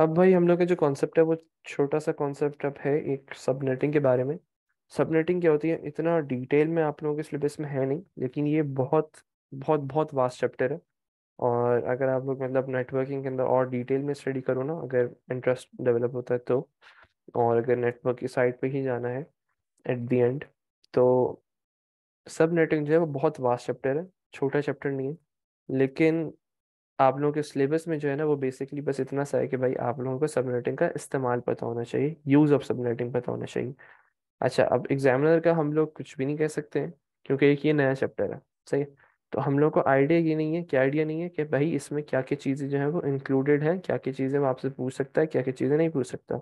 अब भाई हम लोग का जो कॉन्सेप्ट है वो छोटा सा कॉन्सेप्ट अब है एक सबनेटिंग के बारे में सबनेटिंग क्या होती है इतना डिटेल में आप लोगों के सिलेबस में है नहीं लेकिन ये बहुत बहुत बहुत वास्ट चैप्टर है और अगर आप लोग मतलब नेटवर्किंग के अंदर और डिटेल में स्टडी करो ना अगर इंटरेस्ट डेवलप होता है तो और अगर नेटवर्क की साइड पे ही जाना है एट दी एंड तो सब नेटिंग जो है वो बहुत वास्ट चैप्टर है छोटा चैप्टर नहीं है लेकिन आप लोगों के सिलेबस में जो है ना वो बेसिकली बस इतना सा है कि भाई आप लोगों को सबनेटिंग का इस्तेमाल पता होना चाहिए यूज़ ऑफ सबनेटिंग पता होना चाहिए अच्छा अब एग्जामिनर का हम लोग कुछ भी नहीं कह सकते हैं क्योंकि एक ये नया चैप्टर है सही तो हम लोग को आइडिया ये नहीं है क्या आइडिया नहीं है कि भाई इसमें क्या क्या चीज़ें जो है वो इंक्लूडेड है क्या क्या चीज़ें वो आपसे पूछ सकता है क्या क्या चीज़ें नहीं पूछ सकता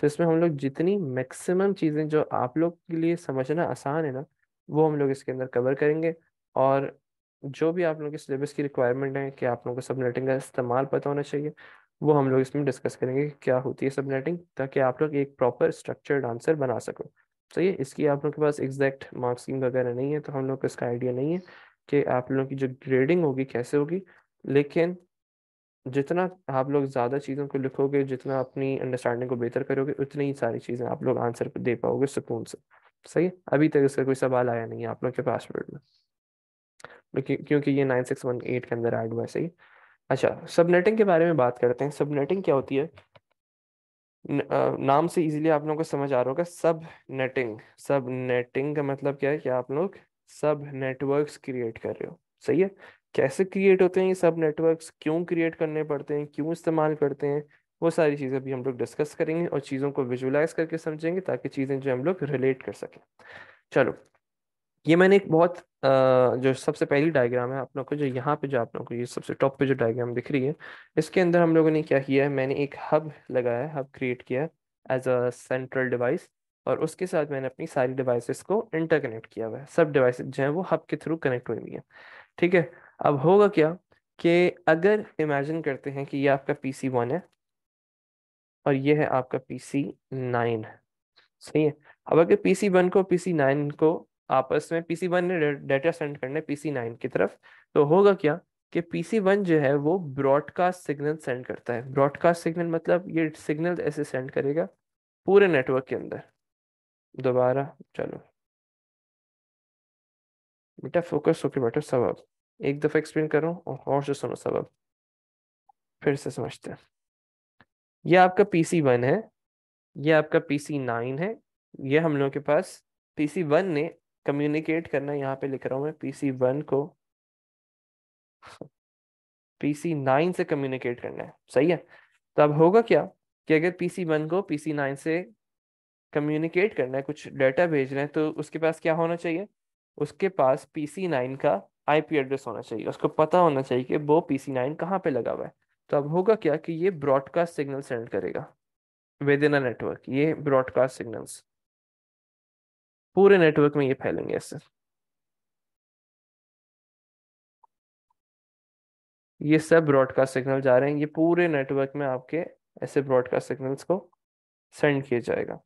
तो इसमें हम लोग जितनी मैक्सिमम चीज़ें जो आप लोग के लिए समझना आसान है ना वो हम लोग इसके अंदर कवर करेंगे और जो भी आप लोगों के सिलेबस की रिक्वायरमेंट है कि आप लोगों को सबनेटिंग का इस्तेमाल पता होना चाहिए वो हम लोग इसमें डिस्कस करेंगे कि क्या होती है सबनेटिंग ताकि आप लोग एक प्रॉपर स्ट्रक्चर्ड आंसर बना सको सही है इसकी आप लोग के पास एग्जैक्ट मार्क्सिंग वगैरह नहीं है तो हम लोग को इसका आइडिया नहीं है कि आप लोगों की जो ग्रेडिंग होगी कैसे होगी लेकिन जितना आप लोग ज़्यादा चीज़ों को लिखोगे जितना अपनी अंडरस्टैंडिंग को बेहतर करोगे उतनी ही सारी चीज़ें आप लोग आंसर दे पाओगे सुकून से सही है अभी तक इसका कोई सवाल आया नहीं है आप लोग के पासवर्ड में क्योंकि ये नाइन सिक्स वन एट के अंदर ऐड हुआ सही अच्छा सबनेटिंग के बारे में बात करते हैं सबनेटिंग क्या होती है नाम से इजीली आप लोगों को समझ आ रहा होगा सब नेटिंग सब नेटिंग का मतलब क्या है कि आप लोग सब नेटवर्क्स क्रिएट कर रहे हो सही है कैसे क्रिएट होते हैं ये सब नेटवर्क्स क्यों क्रिएट करने पड़ते हैं क्यों इस्तेमाल करते हैं वो सारी चीज़ें भी हम लोग डिस्कस करेंगे और चीज़ों को विजुलाइज करके समझेंगे ताकि चीज़ें जो हम लोग रिलेट कर सकें चलो ये मैंने एक बहुत जो सबसे पहली डायग्राम है आप लोग को जो यहाँ पे जो आप लोग को ये सबसे टॉप पे जो डायग्राम दिख रही है इसके अंदर हम लोगों ने क्या किया है मैंने एक हब लगाया है हब क्रिएट किया है एज अ सेंट्रल डिवाइस और उसके साथ मैंने अपनी सारी डिवाइसेस को इंटरकनेक्ट किया हुआ है सब डिवाइसेज जो हैं वो हब के थ्रू कनेक्ट हुई हुई हैं ठीक है अब होगा क्या कि अगर इमेजिन करते हैं कि ये आपका पी सी वन है और ये है आपका पी सी नाइन सही है अब अगर पी सी वन को पी सी नाइन को आपस में पीसी वन ने डेटा सेंड करने पीसी नाइन की तरफ तो होगा क्या कि पीसी वन जो है वो ब्रॉडकास्ट सिग्नल सेंड करता है ब्रॉडकास्ट सिग्नल मतलब ये सिग्नल ऐसे सेंड करेगा पूरे नेटवर्क के अंदर दोबारा चलो बेटा फोकस होके बैठो सबब एक दफ़ा एक्सप्लेन करो और और से सुनो सबब फिर से समझते हैं ये आपका पी सी वन है ये आपका पी सी नाइन है ये हम लोगों के पास पी सी वन ने कम्युनिकेट करना यहाँ पे लिख रहा हूँ मैं पीसी वन को पीसी नाइन से कम्युनिकेट करना है सही है तो अब होगा क्या कि अगर पीसी वन को पीसी नाइन से कम्युनिकेट करना है कुछ डाटा भेजना है तो उसके पास क्या होना चाहिए उसके पास पीसी नाइन का आईपी एड्रेस होना चाहिए उसको पता होना चाहिए कि वो पीसी नाइन कहाँ पे लगा हुआ है तो अब होगा क्या कि ये ब्रॉडकास्ट सिग्नल सेंड करेगा विद इन अ नेटवर्क ये ब्रॉडकास्ट सिग्नल्स पूरे नेटवर्क में ये फैलेंगे ऐसे ये सब ब्रॉडकास्ट सिग्नल जा रहे हैं ये पूरे नेटवर्क में आपके ऐसे ब्रॉडकास्ट सिग्नल्स को सेंड किया जाएगा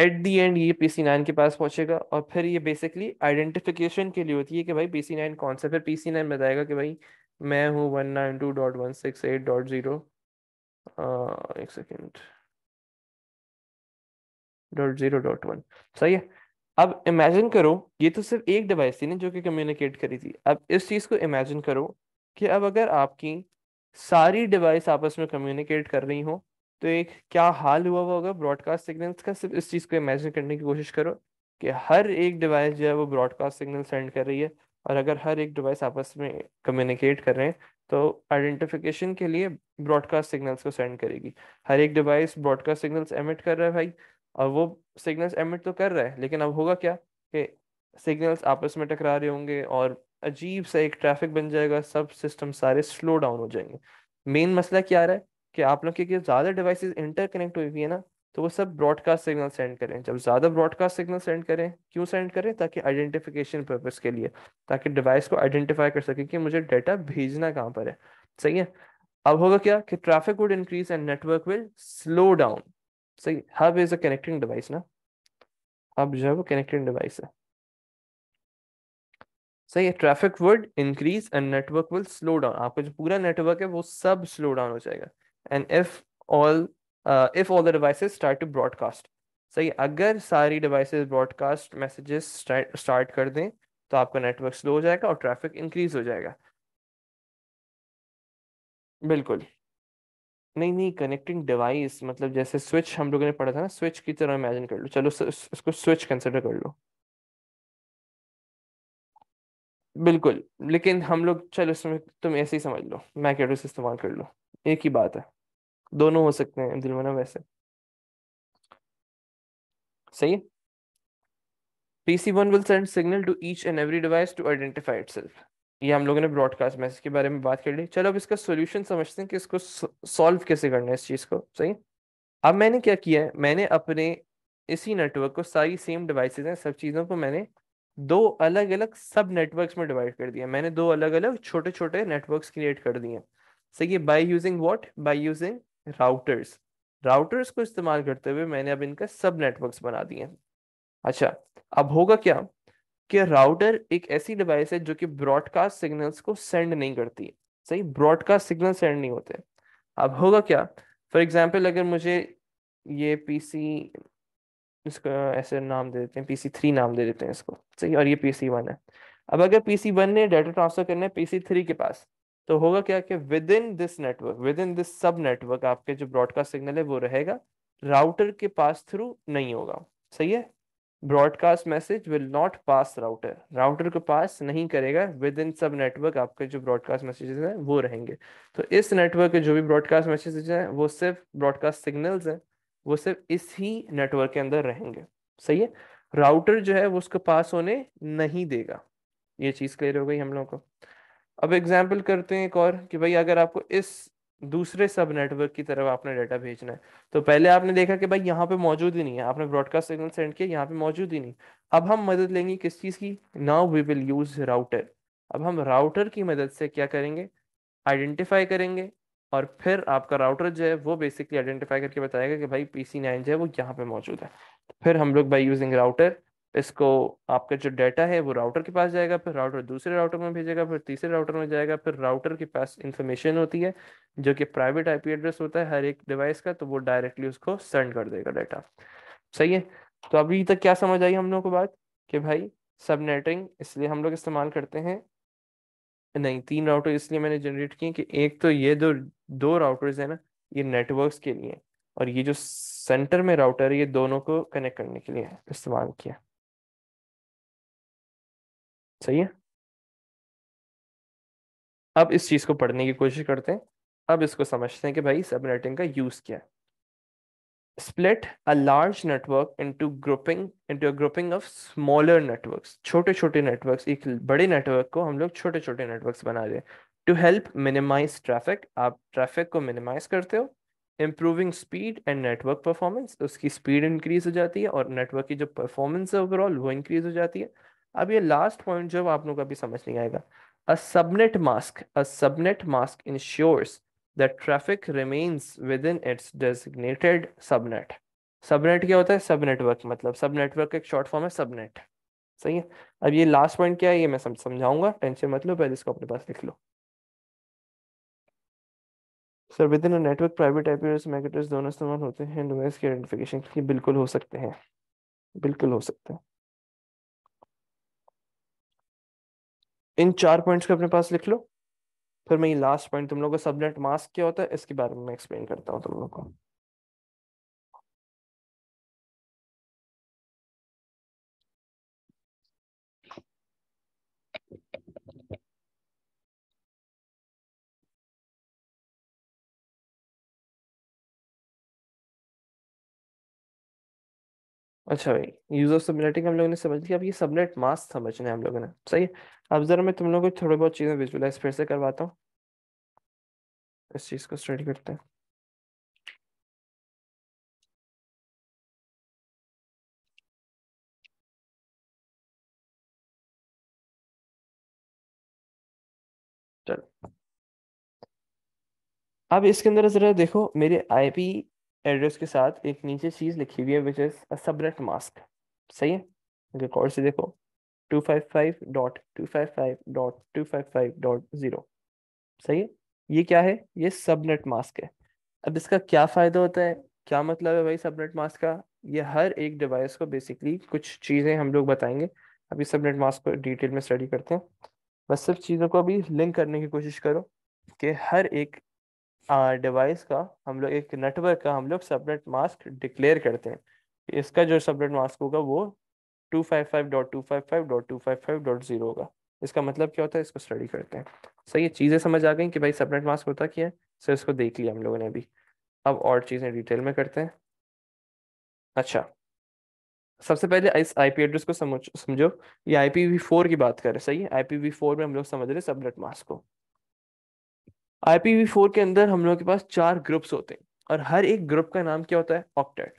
एट दी एंड ये पी सी नाइन के पास पहुंचेगा और फिर ये बेसिकली आइडेंटिफिकेशन के लिए होती है कि भाई पी सी नाइन कौन सा फिर पी सी नाइन बताएगा कि भाई मैं हूँ one nine two dot one six eight dot zero एक second dot zero dot one सही है अब इमेजिन करो ये तो सिर्फ एक डिवाइस थी ना जो कि कम्युनिकेट करी थी अब इस चीज़ को इमेजिन करो कि अब अगर आपकी सारी डिवाइस आपस में कम्युनिकेट कर रही हो तो एक क्या हाल हुआ हुआ होगा ब्रॉडकास्ट सिग्नल्स का सिर्फ इस चीज़ को इमेजिन करने की कोशिश करो कि हर एक डिवाइस जो है वो ब्रॉडकास्ट सिग्नल सेंड कर रही है और अगर हर एक डिवाइस आपस में कम्युनिकेट कर रहे हैं तो आइडेंटिफिकेशन के लिए ब्रॉडकास्ट सिग्नल्स को सेंड करेगी हर एक डिवाइस ब्रॉडकास्ट सिग्नल्स एमिट कर रहा है भाई और वो सिग्नल्स एमिट तो कर रहे हैं लेकिन अब होगा क्या कि सिग्नल्स आपस में टकरा रहे होंगे और अजीब सा एक ट्रैफिक बन जाएगा सब सिस्टम सारे स्लो डाउन हो जाएंगे मेन मसला क्या रहा है कि आप लोग क्योंकि ज़्यादा डिवाइसेस इंटरकनेक्ट हुई हुई है ना तो वो सब ब्रॉडकास्ट सिग्नल सेंड करें जब ज़्यादा ब्रॉडकास्ट सिग्नल सेंड करें क्यों सेंड करें ताकि आइडेंटिफिकेशन पर्पस के लिए ताकि डिवाइस को आइडेंटिफाई कर सके कि मुझे डेटा भेजना कहाँ पर है सही है अब होगा क्या कि traffic would increase and network will slow down सही hub is a connecting device ना हब जो है वो कनेक्टिंग डिवाइस है सही है traffic would increase and network will slow down आपका जो पूरा नेटवर्क है वो सब स्लो डाउन हो जाएगा and if all if all the devices start to broadcast सही अगर सारी डिवाइसेस ब्रॉडकास्ट मैसेजेस स्टार्ट कर दें तो आपका नेटवर्क स्लो हो जाएगा और ट्रैफिक इंक्रीज हो जाएगा बिल्कुल नहीं नहीं कनेक्टिंग डिवाइस मतलब जैसे स्विच हम लोगों ने पढ़ा था ना स्विच की तरह इमेजिन कर लो चलो उसको स्विच कंसिडर कर लो बिल्कुल लेकिन हम लोग चलो इसमें तुम ऐसे ही समझ लो मैकेडोस इस्तेमाल कर लो एक ही बात है दोनों हो सकते हैं दिल मना वैसे सही PC one will send signal to each and every device to identify self ये हम लोगों ने ब्रॉडकास्ट मैसेज के बारे में बात कर ली चलो अब इसका सोल्यूशन समझते हैं कि इसको सॉल्व कैसे करना है इस चीज़ को सही अब मैंने क्या किया है मैंने अपने इसी नेटवर्क को सारी सेम डिवाइसेस हैं सब चीज़ों को मैंने दो अलग अलग सब नेटवर्क्स में डिवाइड कर दिया मैंने दो अलग अलग छोटे छोटे नेटवर्क्स क्रिएट कर दिए सही है by using what by using routers routers को इस्तेमाल करते हुए मैंने अब इनका सब नेटवर्क्स बना दिए अच्छा अब होगा क्या कि राउटर एक ऐसी डिवाइस है जो कि ब्रॉडकास्ट सिग्नल्स को सेंड नहीं करती है सही ब्रॉडकास्ट सिग्नल सेंड नहीं होते अब होगा क्या फॉर एग्जाम्पल अगर मुझे ये पीसी सी ऐसे नाम दे देते हैं पीसी थ्री नाम दे देते हैं इसको सही और ये पीसी वन है अब अगर पीसी वन ने डाटा ट्रांसफर करना है पीसी थ्री के पास तो होगा क्या कि within this network within this sub network आपके जो ब्रॉडकास्ट सिग्नल है वो रहेगा राउटर के पास थ्रू नहीं होगा सही है broadcast message will not pass router router को पास नहीं करेगा विद इन सब नेटवर्क आपके जो ब्रॉडकास्ट मैसेजेस हैं वो रहेंगे तो इस नेटवर्क के जो भी ब्रॉडकास्ट मैसेजेस हैं वो सिर्फ ब्रॉडकास्ट सिग्नल्स हैं वो सिर्फ इस ही नेटवर्क के अंदर रहेंगे सही है राउटर जो है वो उसको पास होने नहीं देगा ये चीज़ क्लियर हो गई हम लोगों को अब एग्जाम्पल करते हैं एक और कि भाई अगर आपको इस दूसरे सब नेटवर्क की तरफ आपने डाटा भेजना है तो पहले आपने देखा कि भाई यहाँ पे मौजूद ही नहीं है आपने ब्रॉडकास्ट सिग्नल सेंड किया यहाँ पे मौजूद ही नहीं अब हम मदद लेंगे किस चीज़ की now we will use router अब हम राउटर की मदद से क्या करेंगे आइडेंटिफाई करेंगे और फिर आपका राउटर जो है वो बेसिकली आइडेंटिफाई करके बताएगा कि भाई पी सी नाइन जो है वो यहाँ पे मौजूद है फिर हम लोग बाई यूजिंग राउटर इसको आपका जो डाटा है वो राउटर के पास जाएगा फिर राउटर दूसरे राउटर में भेजेगा फिर तीसरे राउटर में जाएगा फिर राउटर के पास इंफॉर्मेशन होती है जो कि प्राइवेट आईपी एड्रेस होता है हर एक डिवाइस का तो वो डायरेक्टली उसको सेंड कर देगा डाटा सही है तो अभी तक क्या समझ आई हम लोग को बात कि भाई सबनेटिंग इसलिए हम लोग इस्तेमाल करते हैं नहीं तीन राउटर इसलिए मैंने जनरेट किए कि एक तो ये दो दो राउटर्स है ना ये नेटवर्क्स के लिए और ये जो सेंटर में राउटर है ये दोनों को कनेक्ट करने के लिए इस्तेमाल किया सही है अब इस चीज को पढ़ने की कोशिश करते हैं अब इसको समझते हैं कि भाई सब नेटिंग का यूज क्या है split a large network into grouping into a grouping of smaller networks छोटे छोटे नेटवर्क्स एक बड़े नेटवर्क को हम लोग छोटे छोटे नेटवर्क्स बना रहे हैं टू हेल्प मिनिमाइज ट्रैफिक आप ट्रैफिक को मिनिमाइज करते हो improving speed and network performance उसकी स्पीड इंक्रीज हो जाती है और नेटवर्क की जो परफॉर्मेंस है ओवरऑल वो इंक्रीज हो जाती है अब ये लास्ट पॉइंट जो आप लोगों का भी समझ नहीं आएगा a subnet mask a subnet mask ensures that traffic remains within its designated subnet subnet क्या होता है सब नेटवर्क मतलब सब नेटवर्क एक शॉर्ट फॉर्म है सबनेट सही है अब ये लास्ट पॉइंट क्या है ये मैं समझाऊंगा टेंशन मत लो पहले इसको अपने पास लिख लो sir within network private IPs मैकेटर्स दोनों इस्तेमाल होते हैं डोमेन्स के आइडेंटिफिकेशन के लिए बिल्कुल हो सकते हैं बिल्कुल हो सकते हैं इन चार पॉइंट्स को अपने पास लिख लो फिर मैं ये लास्ट पॉइंट तुम लोगों को सबनेट मास्क क्या होता है इसके बारे में एक्सप्लेन करता हूँ तुम लोग को अच्छा भाई यूज ऑफ सबनेटिंग हम लोगों ने समझ लिया अब ये सबनेट मास्क समझना है हम लोगों ने सही है अब जरा मैं तुम लोगों को थोड़ी बहुत चीज़ें विजुलाइज फिर से करवाता हूँ इस चीज़ को स्टडी करते हैं अब इसके अंदर जरा देखो मेरे आईपी एड्रेस के साथ एक नीचे चीज़ लिखी हुई है विच इज़ अ मास्क सही है रिकॉर्ड से देखो two five five dot two five five dot two five five dot zero सही है ये क्या है ये सबनेट मास्क है अब इसका क्या फ़ायदा होता है क्या मतलब है भाई सबनेट मास्क का ये हर एक डिवाइस को बेसिकली कुछ चीज़ें हम लोग बताएंगे अभी सबनेट मास्क को डिटेल में स्टडी करते हैं बस सब चीज़ों को अभी लिंक करने की कोशिश करो कि हर एक डिवाइस का हम लोग एक नेटवर्क का हम लोग सबनेट मास्क डिक्लेयर करते हैं इसका जो सबनेट मास्क होगा वो two two two five five five five five five dot dot dot zero होगा इसका मतलब क्या होता है इसको स्टडी करते हैं सही है चीज़ें समझ आ गई कि भाई सबनेट मास्क होता क्या है सर इसको देख लिया हम लोगों ने अभी अब और चीज़ें डिटेल में करते हैं अच्छा सबसे पहले इस आई पी एड्रेस को समझो ये आई पी वी फोर की बात करें सही है आई पी वी फोर में हम लोग समझ रहे हैं सबनेट मास्क को आईपीवी फोर के अंदर हम लोग के पास चार ग्रुप्स होते हैं और हर एक ग्रुप का नाम क्या होता है ऑक्टेट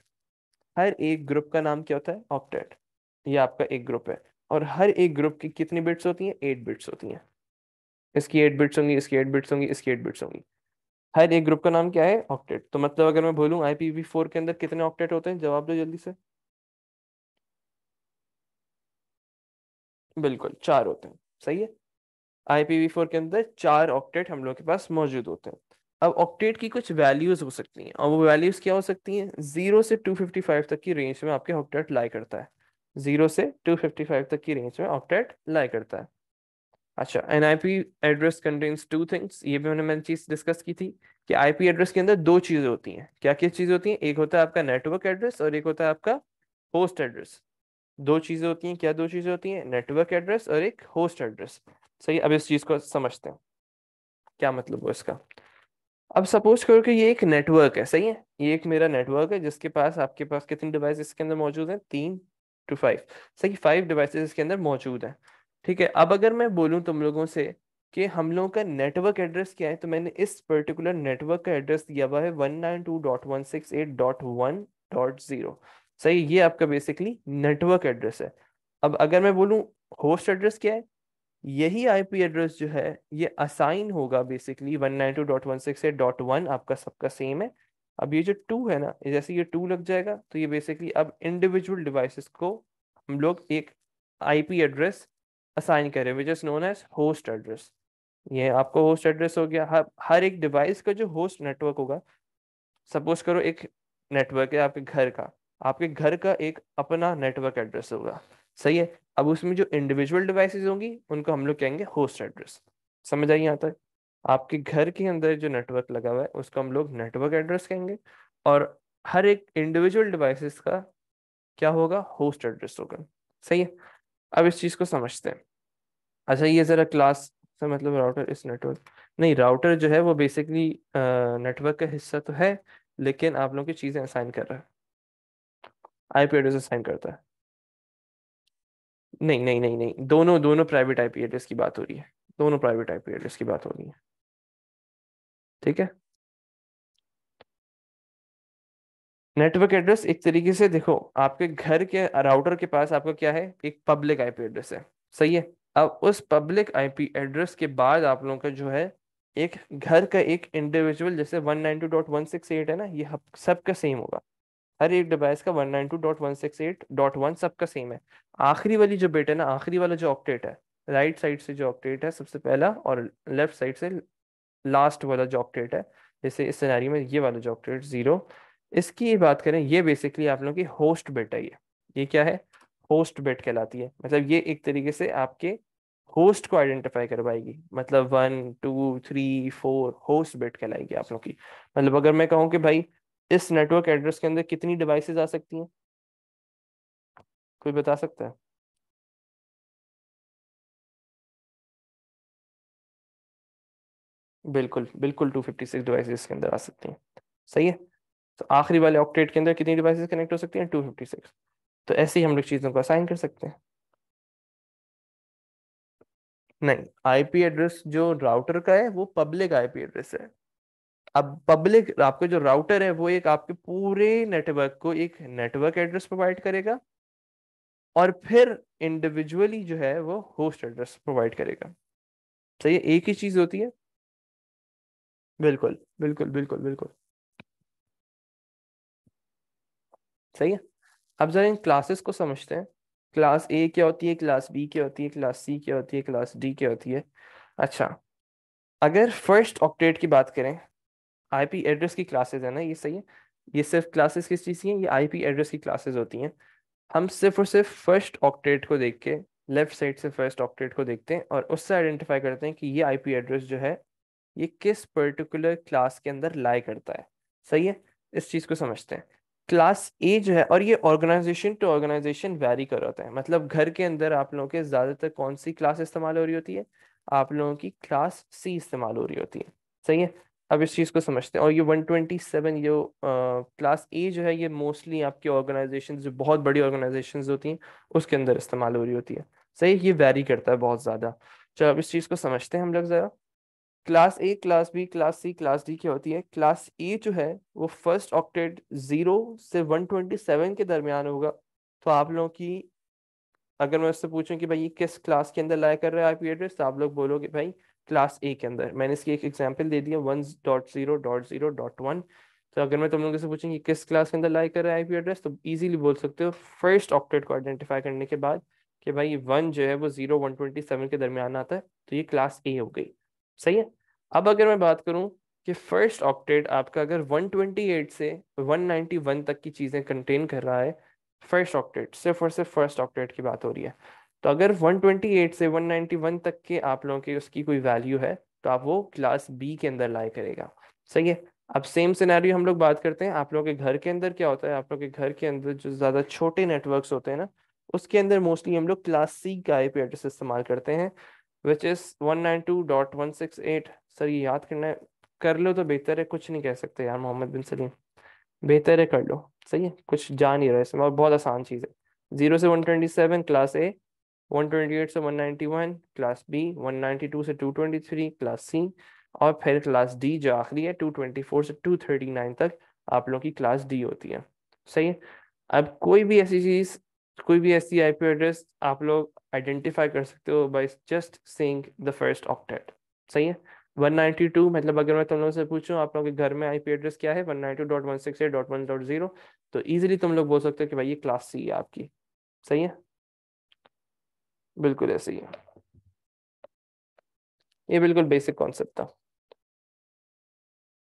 हर एक ग्रुप का नाम क्या होता है ऑक्टेट ये आपका एक ग्रुप है और हर एक ग्रुप की कितनी बिट्स होती हैं एट बिट्स होती हैं इसकी एट बिट्स होंगी इसकी एट बिट्स होंगी इसकी एट बिट्स होंगी हर एक ग्रुप का नाम क्या है ऑक्टेट तो मतलब अगर मैं बोलूँ आई फोर के अंदर कितने ऑक्टेट होते हैं जवाब दो जल्दी से बिल्कुल चार होते हैं सही है IPv4 के अंदर चार ऑक्टेट हम लोग के पास मौजूद होते हैं अब ऑक्टेट की कुछ वैल्यूज हो सकती हैं और वो वैल्यूज क्या हो सकती हैं जीरो से 255 तक की रेंज में आपके ऑक्टेट लाई करता है जीरो से 255 तक की रेंज में ऑक्टेट लाई करता है अच्छा an I P address contains two things ये भी मैंने मैंने चीज़ डिस्कस की थी कि आई पी एड्रेस के अंदर दो चीज़ें होती हैं क्या क्या चीज़ें होती हैं एक होता है आपका नेटवर्क एड्रेस और एक होता है आपका होस्ट एड्रेस दो चीज़ें होती हैं क्या दो चीज़ें होती हैं नेटवर्क एड्रेस और एक होस्ट एड्रेस सही अब इस चीज को समझते हैं क्या मतलब हो इसका अब सपोज करो कि ये एक नेटवर्क है सही है ये एक मेरा नेटवर्क है जिसके पास आपके पास कितनी डिवाइस इसके अंदर मौजूद है तीन टू फाइव सही फाइव डिवाइस इसके अंदर मौजूद है ठीक है अब अगर मैं बोलूँ तुम लोगों से कि हम लोगों का नेटवर्क एड्रेस क्या है तो मैंने इस पर्टिकुलर नेटवर्क का एड्रेस दिया हुआ है जीरो सही ये आपका बेसिकली नेटवर्क एड्रेस है अब अगर मैं बोलूँ होस्ट एड्रेस क्या है यही आईपी एड्रेस जो है ये असाइन होगा basically one nine two dot one six eight dot one आपका सबका सेम है अब ये जो टू है ना जैसे ये टू लग जाएगा तो ये बेसिकली अब इंडिविजुअल डिवाइसेस को हम लोग एक आईपी एड्रेस असाइन करें which is known as host address ये आपको होस्ट एड्रेस हो गया हर हर एक डिवाइस का जो होस्ट नेटवर्क होगा सपोज करो एक नेटवर्क है आपके घर का आपके घर का एक अपना नेटवर्क एड्रेस होगा सही है अब उसमें जो इंडिविजुअल डिवाइसेस होंगी उनको हम लोग कहेंगे होस्ट एड्रेस समझ आइए यहाँ तक आपके घर के अंदर जो नेटवर्क लगा हुआ है उसको हम लोग नेटवर्क एड्रेस कहेंगे और हर एक इंडिविजुअल डिवाइसेस का क्या होगा होस्ट एड्रेस होगा सही है अब इस चीज़ को समझते हैं अच्छा ये ज़रा क्लास से मतलब राउटर इस नेटवर्क नहीं राउटर जो है वो बेसिकली नेटवर्क का हिस्सा तो है लेकिन आप लोग की चीज़ें असाइन कर रहा है आई पी एड्रेस असाइन करता है नहीं नहीं नहीं नहीं दोनों दोनों प्राइवेट आईपी एड्रेस की बात हो रही है दोनों प्राइवेट आईपी एड्रेस की बात हो रही है ठीक है नेटवर्क एड्रेस एक तरीके से देखो आपके घर के राउटर के पास आपका क्या है एक पब्लिक आईपी एड्रेस है सही है अब उस पब्लिक आईपी एड्रेस के बाद आप लोगों का जो है एक घर का एक इंडिविजुअल जैसे एट है ना ये सबका सेम होगा हर एक डिवाइस का one one nine two dot dot six eight one सबका सेम है आखिरी वाली जो बिट है ना आखिरी वाला जो ऑक्टेट है राइट right साइड से जो ऑक्टेट है सबसे पहला और लेफ्ट साइड से लास्ट वाला जो ऑक्टेट है जैसे इस सिनारी में ये वाला जो ऑक्टेट जीरो इसकी बात करें ये बेसिकली आप लोगों की होस्ट बिट है ये ये क्या है होस्ट बिट कहलाती है मतलब ये एक तरीके से आपके होस्ट को आइडेंटिफाई करवाएगी मतलब one two three four host bit कहलाएगी आप लोगों की मतलब अगर मैं कहूँ कि भाई इस नेटवर्क एड्रेस के अंदर कितनी डिवाइसेस आ सकती हैं कोई बता सकता है बिल्कुल बिल्कुल 256 डिवाइसेस के अंदर आ सकती हैं सही है तो आखिरी वाले ऑक्टेट के अंदर कितनी डिवाइसेस कनेक्ट हो सकती हैं 256 तो ऐसे ही हम लोग चीज़ों को असाइन कर सकते हैं नहीं आईपी एड्रेस जो राउटर का है वो पब्लिक आईपी एड्रेस है अब पब्लिक आपका जो राउटर है वो एक आपके पूरे नेटवर्क को एक नेटवर्क एड्रेस प्रोवाइड करेगा और फिर इंडिविजुअली जो है वो होस्ट एड्रेस प्रोवाइड करेगा सही तो है एक ही चीज होती है बिल्कुल बिल्कुल बिल्कुल बिल्कुल सही है अब जरा इन क्लासेस को समझते हैं क्लास ए क्या होती है क्लास बी क्या होती है क्लास सी क्या होती है क्लास डी क्या होती है अच्छा अगर फर्स्ट ऑक्टेट की बात करें आईपी एड्रेस की क्लासेस है ना ये सही है ये सिर्फ क्लासेस किस चीज़ की हैं ये आईपी एड्रेस की क्लासेस होती हैं हम सिर्फ और सिर्फ फर्स्ट ऑक्टेट को देख के लेफ्ट साइड से फर्स्ट ऑक्टेट को देखते हैं और उससे आइडेंटिफाई करते हैं कि ये आईपी एड्रेस जो है ये किस पर्टिकुलर क्लास के अंदर लाई करता है सही है इस चीज़ को समझते हैं क्लास ए जो है और ये ऑर्गेनाइजेशन टू ऑर्गेनाइजेशन वेरी कर होता है मतलब घर के अंदर आप लोगों के ज़्यादातर कौन सी क्लास इस्तेमाल हो रही होती है आप लोगों की क्लास सी इस्तेमाल हो रही होती है सही है अब इस चीज़ को समझते हैं और ये 127 ये क्लास ए जो है ये मोस्टली आपके ऑर्गेनाइजेशन जो बहुत बड़ी ऑर्गेनाइजेशन होती हैं उसके अंदर इस्तेमाल हो रही होती है सही ये वेरी करता है बहुत ज़्यादा चलो अब इस चीज़ को समझते हैं हम लोग ज़रा class A class B class C class D क्या होती है क्लास ए जो है वो फर्स्ट ऑक्टेड ज़ीरो से वन ट्वेंटी सेवन के दरमियान होगा तो आप लोगों की अगर मैं उससे पूछूं कि भाई ये किस क्लास के अंदर लाया कर रहे हैं आईपी एड्रेस तो आप लोग बोलोगे भाई क्लास ए के अंदर मैंने इसकी एक एग्जाम्पल दे दिया one dot zero dot zero dot one तो अगर मैं तुम लोगों से पूछूंगी किस क्लास के अंदर लाई कर रहा है आईपी एड्रेस तो इजीली बोल सकते हो फर्स्ट ऑक्टेट को आइडेंटिफाई करने के बाद कि भाई वन जो है वो जीरो वन ट्वेंटी सेवन के दरमियान आता है तो ये क्लास ए हो गई सही है अब अगर मैं बात करूँ कि फर्स्ट ऑक्टेट आपका अगर वन ट्वेंटी एट से वन नाइन्टी वन तक की चीज़ें कंटेन कर रहा है फर्स्ट ऑक्टेट सिर्फ और सिर्फ फर्स्ट ऑक्टेट की बात हो रही है तो अगर 128 से 191 तक के आप लोगों की उसकी कोई वैल्यू है तो आप वो क्लास बी के अंदर लाई करेगा सही है अब सेम सिनेरियो हम लोग बात करते हैं आप लोगों के घर के अंदर क्या होता है आप लोगों के घर के अंदर जो ज़्यादा छोटे नेटवर्क्स होते हैं ना उसके अंदर मोस्टली हम लोग क्लास सी का आई पी एड्रेस इस्तेमाल करते हैं विच इज़ वन सर ये याद करना है कर लो तो बेहतर है कुछ नहीं कह सकते यार मोहम्मद बिन सलीम बेहतर है कर लो सही है कुछ जान ही रहा है इसमें और बहुत आसान चीज़ है जीरो से one twenty seven class A 128 से 191 क्लास बी 192 से 223 क्लास सी और फिर क्लास डी जो आखिरी है 224 से 239 तक आप लोगों की क्लास डी होती है सही है अब कोई भी ऐसी चीज़ कोई भी ऐसी आई पी एड्रेस आप लोग आइडेंटिफाई कर सकते हो by just saying the first octet सही है 192 मतलब अगर मैं तुम लोगों से पूछूं आप लोगों के घर में आईपी एड्रेस क्या है 192.168.1.0 तो इजीली तुम लोग बोल सकते हो कि भाई ये क्लास सी है आपकी सही है बिल्कुल ऐसे ही ये बिल्कुल बेसिक कॉन्सेप्ट था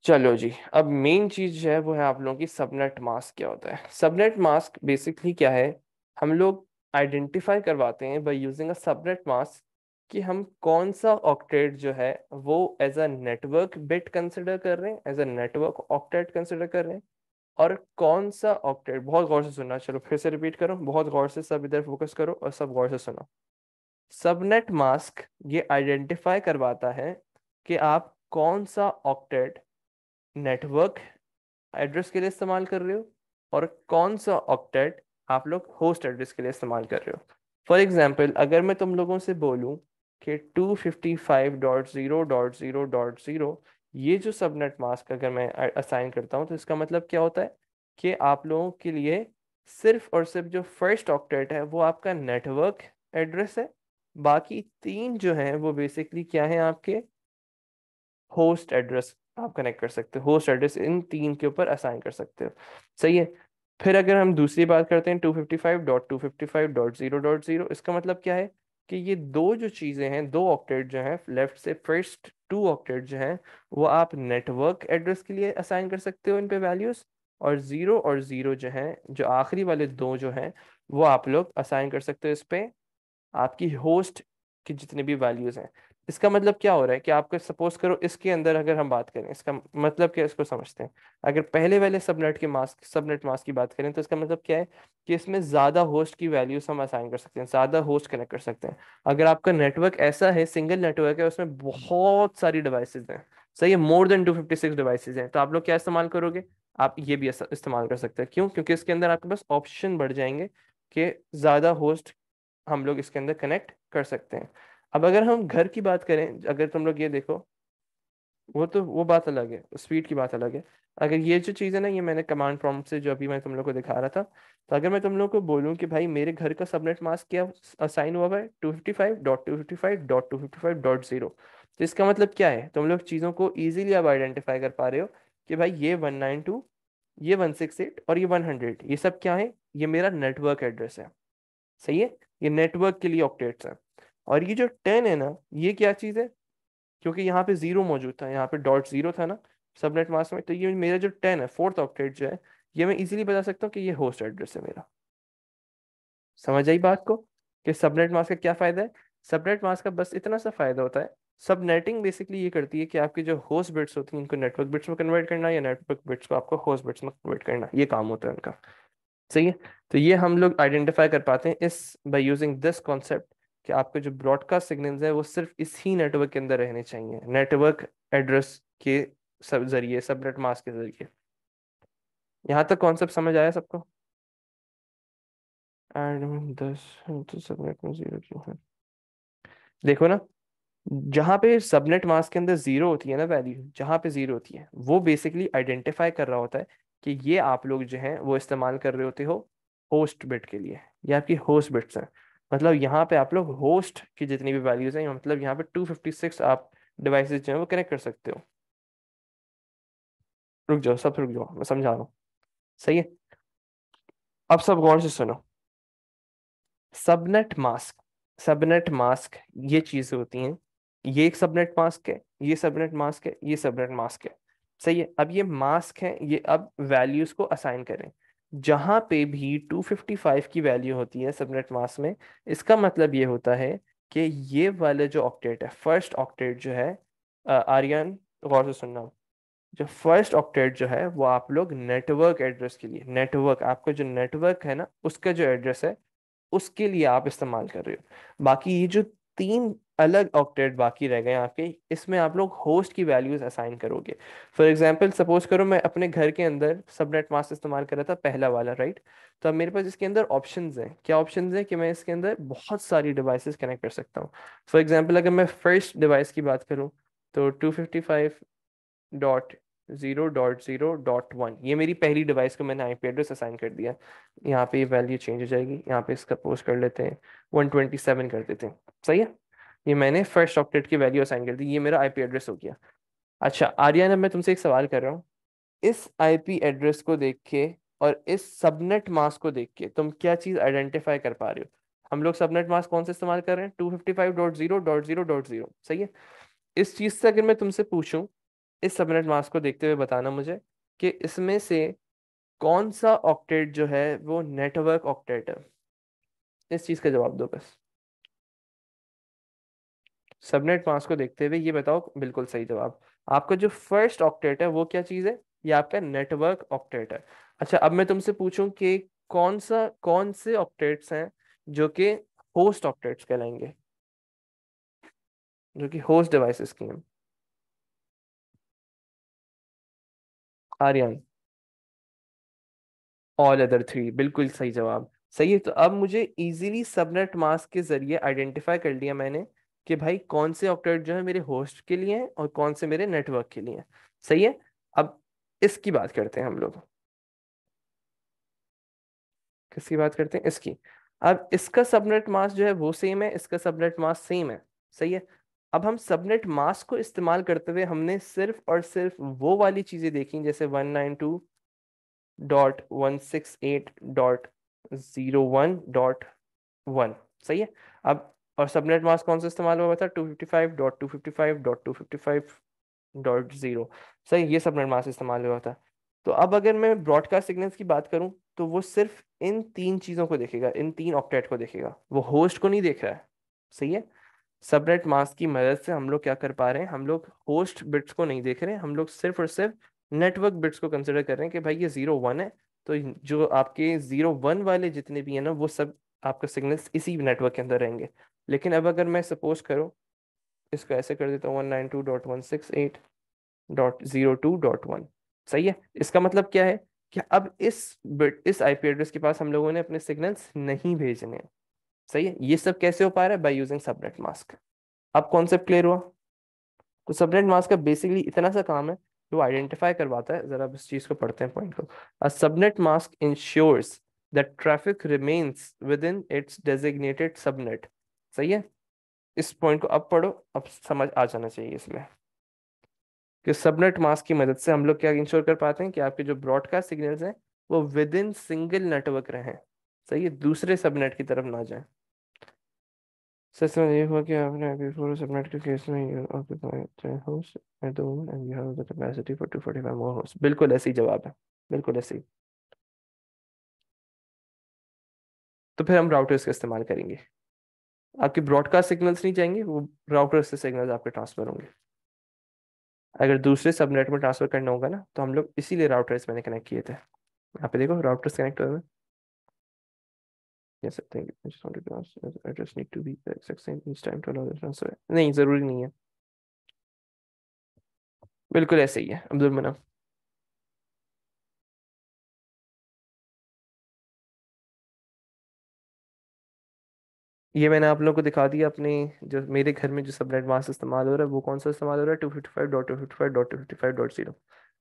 चलो जी अब मेन चीज है वो है आप लोगों की सबनेट मास्क क्या होता है सबनेट मास्क बेसिकली क्या है हम लोग आइडेंटिफाई करवाते हैं by using a subnet mask कि हम कौन सा ऑक्टेट जो है वो as a network bit consider कर रहे हैं as a network octet consider कर रहे हैं और कौन सा ऑक्टेट बहुत गौर से सुनना चलो फिर से रिपीट करो बहुत गौर से सब इधर फोकस करो और सब गौर से सुनो सबनेट मास्क ये आइडेंटिफाई करवाता है कि आप कौन सा ऑक्टेट नेटवर्क एड्रेस के लिए इस्तेमाल कर रहे हो और कौन सा ऑक्टेट आप लोग होस्ट एड्रेस के लिए इस्तेमाल कर रहे हो फॉर एग्जाम्पल अगर मैं तुम लोगों से बोलूँ कि 255.0.0.0 ये जो सबनेट मास्क अगर मैं असाइन करता हूँ तो इसका मतलब क्या होता है कि आप लोगों के लिए सिर्फ और सिर्फ जो फर्स्ट ऑक्टेट है वो आपका नेटवर्क एड्रेस है बाकी तीन जो हैं वो बेसिकली क्या है आपके होस्ट एड्रेस आप कनेक्ट कर सकते हो होस्ट एड्रेस इन तीन के ऊपर असाइन कर सकते हो सही है फिर अगर हम दूसरी बात करते हैं 255.255.0.0 इसका मतलब क्या है कि ये दो जो चीज़ें हैं दो ऑक्टेट जो हैं लेफ्ट से फर्स्ट टू ऑक्टेट जो हैं वो आप नेटवर्क एड्रेस के लिए असाइन कर सकते हो इन पे वैल्यूज़ और ज़ीरो और ज़ीरो जो हैं जो आखिरी वाले दो जो हैं वो आप लोग असाइन कर सकते हो इस पर आपकी होस्ट की जितने भी वैल्यूज़ हैं इसका मतलब क्या हो रहा है कि आपको सपोज करो इसके अंदर अगर हम बात करें इसका मतलब क्या इसको समझते हैं अगर पहले वाले सबनेट के मास्क सबनेट मास्क की बात करें तो इसका मतलब क्या है कि इसमें ज़्यादा होस्ट की वैल्यूज हम असाइन कर सकते हैं ज़्यादा होस्ट कनेक्ट कर सकते हैं अगर आपका नेटवर्क ऐसा है सिंगल नेटवर्क है उसमें बहुत सारी डिवाइसेज हैं सही है more than two fifty six devices हैं तो आप लोग क्या इस्तेमाल करोगे आप ये भी इस्तेमाल कर सकते हैं क्यों क्योंकि इसके अंदर आपके पास ऑप्शन बढ़ जाएंगे कि ज़्यादा होस्ट हम लोग इसके अंदर कनेक्ट कर सकते हैं अब अगर हम घर की बात करें अगर तुम लोग ये देखो वो तो वो बात अलग है स्पीड की बात अलग है अगर ये जो चीज़ है ना ये मैंने कमांड फ्रॉम से जो अभी मैं तुम लोग को दिखा रहा था तो अगर मैं तुम लोग को बोलूँ कि भाई मेरे घर का सबनेट मास्क क्या असाइन हुआ है two fifty five dot two fifty five dot two fifty five dot zero तो इसका मतलब क्या है तुम लोग चीज़ों को ईजिली अब आइडेंटिफाई कर पा रहे हो कि भाई ये वन नाइन टू ये वन सिक्स एट और ये वन हंड्रेड ये सब क्या है ये मेरा नेटवर्क एड्रेस है सही है ये नेटवर्क के लिए ऑक्टेट्स हैं और ये जो टेन है ना ये क्या चीज़ है क्योंकि यहाँ पे जीरो मौजूद था यहाँ पे डॉट जीरो था ना सबनेट मास में तो ये मेरा जो टेन है फोर्थ ऑक्टेट जो है ये मैं इजीली बता सकता हूँ कि ये होस्ट एड्रेस है मेरा समझ आई बात को कि सबनेट मास का क्या फ़ायदा है सबनेट मास का बस इतना सा फ़ायदा होता है सबनेटिंग बेसिकली ये करती है कि आपकी जो होस्ट बिट्स होती हैं इनको नेटवर्क बिट्स में कन्वर्ट करना या नेटवर्क बिट्स को आपको होस्ट बिट्स में कन्वर्ट करना ये काम होता है उनका सही है तो ये हम लोग आइडेंटिफाई कर पाते हैं इस बाई यूजिंग दिस कॉन्सेप्ट कि आपके जो ब्रॉडकास्ट सिग्नल्स हैं वो सिर्फ इसी नेटवर्क के अंदर रहने चाहिए नेटवर्क एड्रेस के सब जरिए सबनेट मास के जरिए यहाँ तक कॉन्सेप्ट समझ आया सबको देखो ना जहाँ पे सबनेट मास्क के अंदर जीरो होती है ना वैल्यू जहाँ पे जीरो होती है वो बेसिकली आइडेंटिफाई कर रहा होता है कि ये आप लोग जो हैं वो इस्तेमाल कर रहे होते हो होस्ट बिट के लिए ये आपकी होस्ट बिट्स हैं मतलब यहाँ पे आप लोग होस्ट की जितनी भी वैल्यूज़ हैं मतलब यहाँ पे 256 आप डिवाइसेस जो हैं वो कनेक्ट कर सकते हो रुक जाओ सब रुक जाओ मैं समझा रहा हूँ सही है अब सब गौर से सुनो सबनेट मास्क सबनेट मास्क ये चीज़ें होती हैं ये एक सबनेट मास्क है ये सबनेट मास्क है ये सबनेट मास्क है सही है अब ये मास्क है ये अब वैल्यूज को असाइन करें जहां पे भी 255 की वैल्यू होती है सबनेट मास में इसका मतलब ये होता है कि ये वाला जो ऑक्टेट है फर्स्ट ऑक्टेट जो है आर्यन गौर से सुनना जो फर्स्ट ऑक्टेट जो है वो आप लोग नेटवर्क एड्रेस के लिए नेटवर्क आपका जो नेटवर्क है ना उसका जो एड्रेस है उसके लिए आप इस्तेमाल कर रहे हो बाकी ये जो तीन अलग ऑक्टेट बाकी रह गए आपके इसमें आप लोग होस्ट की वैल्यूज असाइन करोगे फॉर एग्जांपल सपोज करो मैं अपने घर के अंदर सबनेट मास्क इस्तेमाल कर रहा था पहला वाला राइट तो अब मेरे पास इसके अंदर ऑप्शन हैं क्या ऑप्शन हैं कि मैं इसके अंदर बहुत सारी डिवाइसेस कनेक्ट कर सकता हूँ फॉर एग्जाम्पल अगर मैं फर्स्ट डिवाइस की बात करूँ तो two fifty five dot zero dot zero dot one ये मेरी पहली डिवाइस को मैंने आई पी एड्रेस असाइन कर दिया यहाँ पे ये वैल्यू चेंज हो जाएगी यहाँ पे इसका पोस्ट कर लेते हैं वन ट्वेंटी सेवन कर देते हैं सही है ये मैंने फर्स्ट ऑप्टेट की वैल्यू असाइन कर दी ये मेरा आईपी एड्रेस हो गया अच्छा आर्यन अब मैं तुमसे एक सवाल कर रहा हूँ इस आईपी एड्रेस को देख के और इस सबनेट मास्क को देख के तुम क्या चीज़ आइडेंटिफाई कर पा रहे हो हम लोग सबनेट मास्क कौन से इस्तेमाल कर रहे हैं two fifty five dot zero dot zero dot zero सही है इस चीज़ से अगर मैं तुमसे पूछूँ इस सबनेट मास्क को देखते हुए बताना मुझे कि इसमें से कौन सा ऑक्टेट जो है वो नेटवर्क ऑक्टेट है इस चीज़ का जवाब दो बस सबनेट मास्क को देखते हुए ये बताओ बिल्कुल सही जवाब आपका जो फर्स्ट ऑक्टेट है वो क्या चीज़ है ये आपका नेटवर्क ऑक्टेट है अच्छा अब मैं तुमसे पूछूं कि कौन सा कौन से ऑक्टेट्स हैं जो कि होस्ट ऑक्टेट्स कहलाएंगे जो कि होस्ट डिवाइसेस की हैं आर्यन ऑल अदर थ्री बिल्कुल सही जवाब सही है तो अब मुझे इजीली सबनेट मास्क के जरिए आइडेंटिफाई कर लिया मैंने कि भाई कौन से ऑक्टेट जो है मेरे होस्ट के लिए हैं और कौन से मेरे नेटवर्क के लिए हैं सही है अब इसकी बात करते हैं हम लोग किसकी बात करते हैं इसकी अब इसका सबनेट मास्क जो है वो सेम है इसका सबनेट मास सेम है सही है अब हम सबनेट मास्क को इस्तेमाल करते हुए हमने सिर्फ और सिर्फ वो वाली चीज़ें देखी जैसे one nine two dot one six eight dot zero one dot one सही है अब और सबनेट मास्क कौन सा इस्तेमाल हुआ था two fifty five dot two fifty five dot two fifty five dot zero सही ये सबनेट मास्क इस्तेमाल हुआ था तो अब अगर मैं ब्रॉडकास्ट सिग्नल्स की बात करूं तो वो सिर्फ इन तीन चीज़ों को देखेगा इन तीन ऑक्टेट को देखेगा वो होस्ट को नहीं देख रहा है सही है सबनेट मास्क की मदद से हम लोग क्या कर पा रहे हैं हम लोग होस्ट बिट्स को नहीं देख रहे हैं हम लोग सिर्फ और सिर्फ नेटवर्क बिट्स को कंसिडर कर रहे हैं कि भाई ये ज़ीरो वन है तो जो आपके ज़ीरो वन वाले जितने भी हैं ना वो सब आपका सिग्नल्स इसी नेटवर्क के अंदर रहेंगे लेकिन अब अगर मैं सपोज करूँ इसको ऐसे कर देता हूँ one nine two dot one six eight dot zero two dot one सही है इसका मतलब क्या है कि अब इस बिट इस आईपी एड्रेस के पास हम लोगों ने अपने सिग्नल्स नहीं भेजने हैं सही है ये सब कैसे हो पा रहा है बाय यूजिंग सबनेट मास्क अब कॉन्सेप्ट क्लियर हुआ तो सबनेट मास्क का बेसिकली इतना सा काम है जो आइडेंटिफाई करवाता है जरा इस चीज को पढ़ते हैं पॉइंट को a subnet mask ensures that traffic remains within its designated subnet सही है इस पॉइंट को अब पढ़ो अब समझ आ जाना चाहिए इसमें कि सबनेट मास्क की मदद से हम लोग क्या इंश्योर कर पाते हैं कि आपके जो ब्रॉडकास्ट सिग्नल्स हैं वो विद इन सिंगल नेटवर्क रहे सही है दूसरे सबनेट की तरफ ना जाए सर में ये हुआ कि आपने फोर सबनेट के केस में you occupy host at the moment and you have the capacity for 245 more host बिल्कुल ऐसे ही जवाब है बिल्कुल ऐसे ही तो फिर हम राउटर्स का इस्तेमाल करेंगे आपके ब्रॉडकास्ट सिग्नल्स नहीं जाएंगे वो राउटर से सिग्नल्स आपके ट्रांसफर होंगे अगर दूसरे सबनेट में ट्रांसफर करना होगा ना तो हम लोग इसीलिए राउटर्स मैंने कनेक्ट किए थे यहाँ पे देखो राउटर्स कनेक्ट हो नहीं जरूरी नहीं है बिल्कुल ऐसे ही है अब्दुल मना ये मैंने आप लोगों को दिखा दिया अपने जो मेरे घर में जो सबनेट मास्क इस्तेमाल हो रहा है वो कौन सा इस्तेमाल हो रहा है two fifty five dot two fifty five dot two fifty five dot zero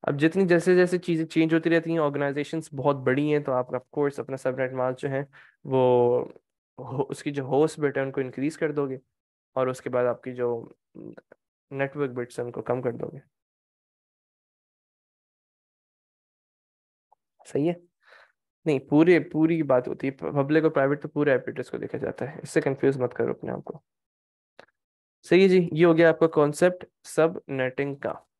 अब जितनी जैसे जैसे चीज़ें चेंज होती रहती हैं ऑर्गेनाइजेशन बहुत बड़ी हैं तो आप ऑफकोर्स अपना सबनेट मास्क जो है वो उसकी जो होस्ट बिट है उनको इंक्रीज़ कर दोगे और उसके बाद आपकी जो नेटवर्क बिट्स हैं उनको कम कर दोगे सही है नहीं पूरे पूरी बात होती है पब्लिक और प्राइवेट तो पूरे ऑपरेटर्स को देखा जाता है इससे कंफ्यूज मत करो अपने आप को सही है जी ये हो गया आपका कॉन्सेप्ट सब नेटिंग का